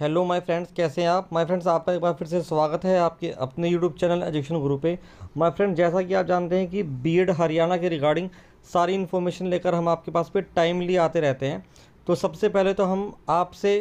hello my friends कैसे हैं आप माय फ्रेंड्स आपका एक बार फिर से स्वागत है आपके अपने यूट्यूब चैनल एजुकेशन ग्रुप पे माय फ्रेंड जैसा कि आप जानते हैं कि बीएड हरियाणा के रिगार्डिंग सारी इन्फॉर्मेशन लेकर हम आपके पास पे टाइमली आते रहते हैं तो सबसे पहले तो हम आपसे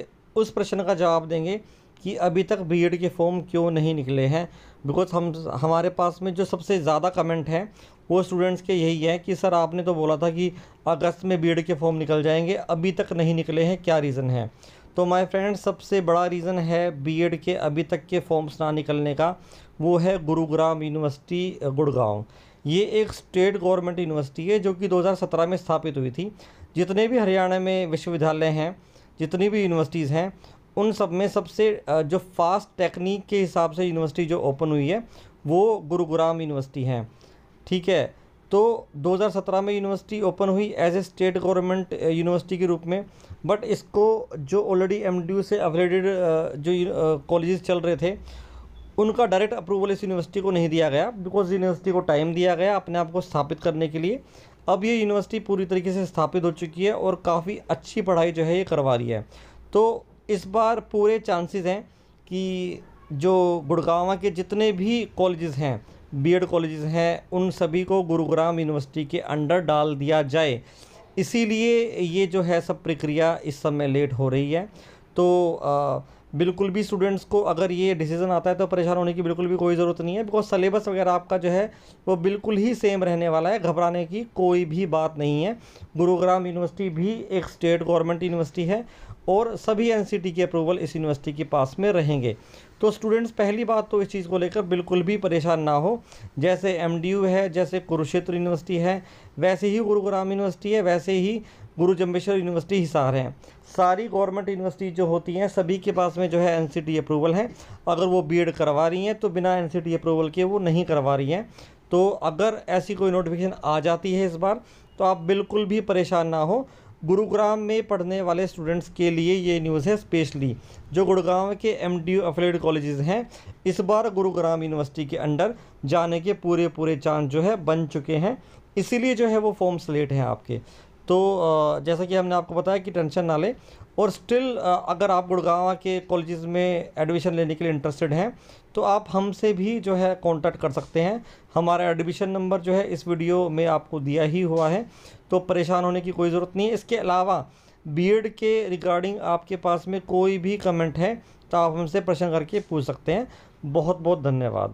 उस प्रश्न का जवाब देंगे कि अभी तक बी के फॉर्म क्यों नहीं निकले हैं बिकॉज हम हमारे पास में जो सबसे ज़्यादा कमेंट हैं वो स्टूडेंट्स के यही है कि सर आपने तो बोला था कि अगस्त में बी के फॉर्म निकल जाएंगे अभी तक नहीं निकले हैं क्या रीज़न है तो माय फ्रेंड सबसे बड़ा रीज़न है बीएड के अभी तक के फॉर्म्स ना निकलने का वो है गुरुग्राम यूनिवर्सिटी गुड़गांव ये एक स्टेट गवर्नमेंट यूनिवर्सिटी है जो कि 2017 में स्थापित हुई थी जितने भी हरियाणा में विश्वविद्यालय हैं जितनी भी यूनिवर्सिटीज़ हैं उन सब में सबसे जो फास्ट टेक्निक के हिसाब से यूनिवर्सिटी जो ओपन हुई है वो गुरुग्राम यूनिवर्सिटी है ठीक है तो 2017 में यूनिवर्सिटी ओपन हुई as a state government university के रूप में बट इसको जो ऑलरेडी एम से अफिलेटेड जो कॉलेजेस चल रहे थे उनका डायरेक्ट अप्रूवल इस यूनिवर्सिटी को नहीं दिया गया बिकॉज यूनिवर्सिटी को टाइम दिया गया अपने आप को स्थापित करने के लिए अब ये यूनिवर्सिटी पूरी तरीके से स्थापित हो चुकी है और काफ़ी अच्छी पढ़ाई जो है ये करवा रही है तो इस बार पूरे चांसेस हैं कि जो गुड़गावा के जितने भी कॉलेजेस हैं बीएड कॉलेजेस हैं उन सभी को गुरुग्राम यूनिवर्सिटी के अंडर डाल दिया जाए इसीलिए ये जो है सब प्रक्रिया इस समय लेट हो रही है तो बिल्कुल भी स्टूडेंट्स को अगर ये डिसीज़न आता है तो परेशान होने की बिल्कुल भी कोई ज़रूरत नहीं है बिकॉज सलेबस वगैरह आपका जो है वो बिल्कुल ही सेम रहने वाला है घबराने की कोई भी बात नहीं है गुरुग्राम यूनिवर्सिटी भी एक स्टेट गवर्नमेंट यूनिवर्सिटी है और सभी एन के अप्रूवल इस यूनिवर्सिटी के पास में रहेंगे तो स्टूडेंट्स पहली बात तो इस चीज़ को लेकर बिल्कुल भी परेशान ना हो जैसे एम है जैसे कुरुक्षेत्र यूनिवर्सिटी है वैसे ही गुरुग्राम यूनिवर्सिटी है वैसे ही गुरु जम्बेश्वर यूनिवर्सिटी हिसार हैं सारी गवर्नमेंट यूनिवर्सिटी जो होती हैं सभी के पास में जो है एन अप्रूवल है अगर वो बी करवा रही हैं तो बिना एन अप्रूवल के वो नहीं करवा रही हैं तो अगर ऐसी कोई नोटिफिकेशन आ जाती है इस बार तो आप बिल्कुल भी परेशान ना हो गुरुग्राम में पढ़ने वाले स्टूडेंट्स के लिए ये न्यूज़ है स्पेशली जो गुड़गांव के एम डी अफिलेट कॉलेजेस हैं इस बार गुरुग्राम यूनिवर्सिटी के अंडर जाने के पूरे पूरे चांस जो है बन चुके हैं इसीलिए जो है वो फॉर्म्स लेट हैं आपके तो जैसा कि हमने आपको बताया कि टेंशन ना लें और स्टिल अगर आप गुड़गावा के कॉलेजेस में एडमिशन लेने के लिए इंटरेस्टेड हैं तो आप हमसे भी जो है कांटेक्ट कर सकते हैं हमारा एडमिशन नंबर जो है इस वीडियो में आपको दिया ही हुआ है तो परेशान होने की कोई ज़रूरत नहीं है इसके अलावा बीएड के रिगार्डिंग आपके पास में कोई भी कमेंट है तो आप हमसे प्रश्न करके पूछ सकते हैं बहुत बहुत धन्यवाद